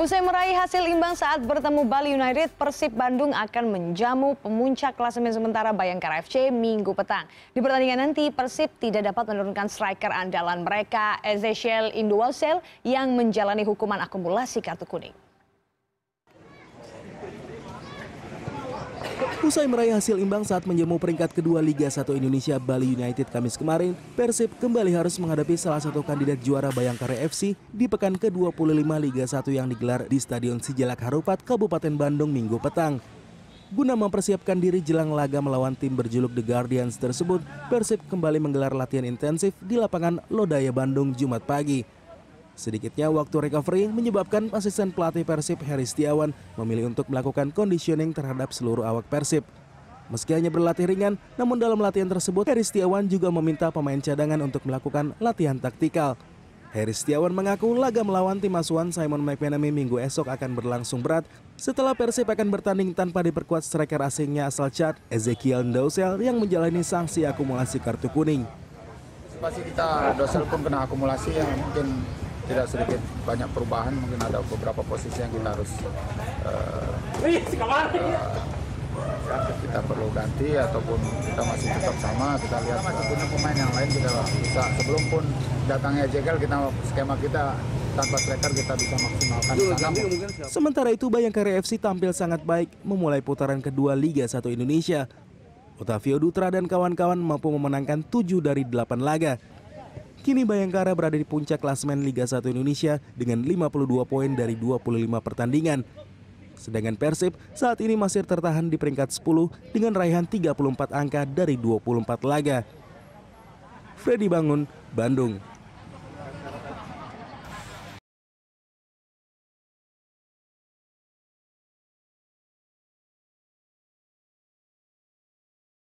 Usai meraih hasil imbang saat bertemu Bali United, Persib Bandung akan menjamu pemuncak klasemen sementara Bayangkara FC minggu petang. Di pertandingan nanti, Persib tidak dapat menurunkan striker andalan mereka, Ezechiel Induwasel, yang menjalani hukuman akumulasi kartu kuning. Usai meraih hasil imbang saat menjamu peringkat kedua Liga 1 Indonesia Bali United Kamis kemarin, Persib kembali harus menghadapi salah satu kandidat juara Bayangkara FC di pekan ke-25 Liga 1 yang digelar di Stadion Sijalak Harupat, Kabupaten Bandung Minggu petang. Guna mempersiapkan diri jelang laga melawan tim berjuluk The Guardians tersebut, Persib kembali menggelar latihan intensif di lapangan Lodaya Bandung Jumat pagi. Sedikitnya waktu recovery menyebabkan asisten pelatih Persib Heri Setiawan memilih untuk melakukan conditioning terhadap seluruh awak Persib. Meski hanya berlatih ringan, namun dalam latihan tersebut Heri Setiawan juga meminta pemain cadangan untuk melakukan latihan taktikal. Heri Setiawan mengaku laga melawan tim asuhan Simon McManamy minggu esok akan berlangsung berat setelah Persib akan bertanding tanpa diperkuat striker asingnya asal Chad, Ezekiel Ndosel yang menjalani sanksi akumulasi kartu kuning. Pasti kita Dosel pun kena akumulasi yang mungkin tidak sedikit banyak perubahan mungkin ada beberapa posisi yang kita harus uh, uh, kita perlu ganti ataupun kita masih tetap sama kita lihat masih eh, punya pemain yang lain kita bisa sebelum pun datangnya Jegal kita skema kita tanpa striker kita bisa maksimalkan Sementara itu Bayangkara FC tampil sangat baik memulai putaran kedua Liga 1 Indonesia. Otavio Dutra dan kawan-kawan mampu memenangkan 7 dari 8 laga Kini Bayangkara berada di puncak klasemen Liga 1 Indonesia dengan 52 poin dari 25 pertandingan. Sedangkan Persib saat ini masih tertahan di peringkat 10 dengan raihan 34 angka dari 24 laga. Freddy Bangun, Bandung.